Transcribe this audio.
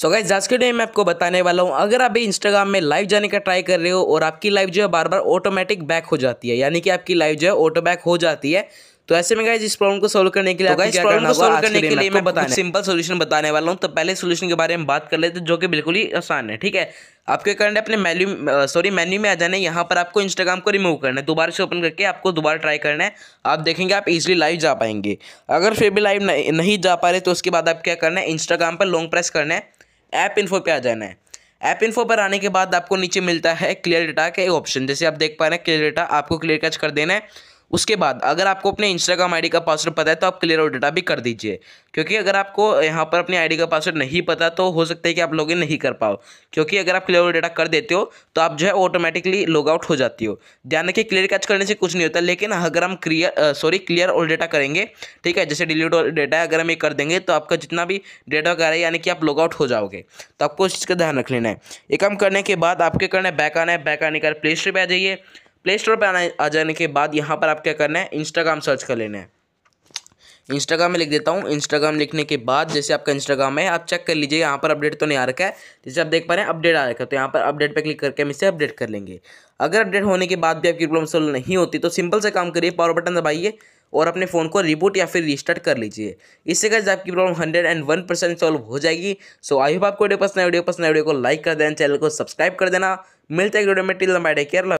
so guys जांच के video मैं आपको बताने वाला हूँ अगर आप भी इंस्टाग्राम में लाइव जाने का ट्राई कर रहे हो और आपकी लाइव जो है बार बार ऑटोमेटिक बैक हो जाती है यानी कि आपकी लाइव जो है ऑटो बैक हो जाती है तो ऐसे में गाइज इस प्रॉब्लम को सोल्व करने के लिए तो इस प्रॉब्लम को सोल्व करने के लिए मैं सिंपल सोल्यूशन बताने वाला हूँ तो पहले सोल्यूशन के बारे में बात कर लेते जो कि बिल्कुल ही आसान है ठीक है आपके करंट अपने मेन्यू सॉरी मेन्यू में आ जाना है यहाँ पर आपको इंस्टाग्राम को रिमूव करना है दोबारा से ओपन करके आपको दोबारा ट्राई करना है आप देखेंगे आप इजीली लाइव जा पाएंगे अगर फिर भी लाइव नहीं जा पा रहे तो उसके बाद आप क्या करना है इंस्टाग्राम पर लॉन्ग प्रेस करना है ऐप इन्फो पे आ जाना है ऐप इन्फो पर आने के बाद आपको नीचे मिलता है क्लियर डाटा का एक ऑप्शन जैसे आप देख पा रहे हैं क्लियर डाटा आपको क्लियर कैच कर देना है उसके बाद अगर आपको अपने इंस्टाग्राम आईडी का पासवर्ड पता है तो आप क्लियर आउट डाटा भी कर दीजिए क्योंकि अगर आपको यहाँ पर अपनी आईडी का पासवर्ड नहीं पता तो हो सकता है कि आप लॉग नहीं कर पाओ क्योंकि अगर आप क्लियर आउट डाटा कर देते हो तो आप जो है ऑटोमेटिकली लॉग आउट हो जाती हो ध्यान रखिए क्लियर कैच करने से कुछ नहीं होता लेकिन अगर हम clear sorry clear all data करेंगे ठीक है जैसे डिलीट ऑल डेटा अगर हम ये कर देंगे तो आपका जितना भी डेटा वगैरह यानी कि आप लॉग आउट हो जाओगे तो आपको उस चीज़ का ध्यान रख लेना है ये काम करने के बाद आपके करना है बैक आना है बैक आने का प्ले स्टोर पर आ जाइए प्ले स्टोर पर आना आ जाने के बाद यहाँ पर आप क्या करना है इंस्टाग्राम सर्च कर लेना है इंस्टाग्राम में लिख देता हूँ इंस्टाग्राम लिखने के बाद जैसे आपका इंस्टाग्राम है आप चेक कर लीजिए यहाँ पर अपडेट तो नहीं आ रखा है जैसे आप देख पा रहे हैं अपडेट आ रखा है तो यहाँ पर अपडेट पर क्लिक करके हम इसे अपडेट कर लेंगे अगर अपडेट होने के बाद भी आपकी प्रॉब्लम सोल्व नहीं होती तो सिंपल से काम करिए पावर बटन दबाइए और अपने फ़ोन को रिबूट या फिर रिस्टार्ट कर लीजिए इससे कैसे आपकी problem hundred and one percent solve हो जाएगी सो आई होप आपको वीडियो पसंद है वीडियो पसंद है वीडियो को लाइक कर देना चैनल को सब्सक्राइब कर देना मिलते हैं वीडियो में टिल केयर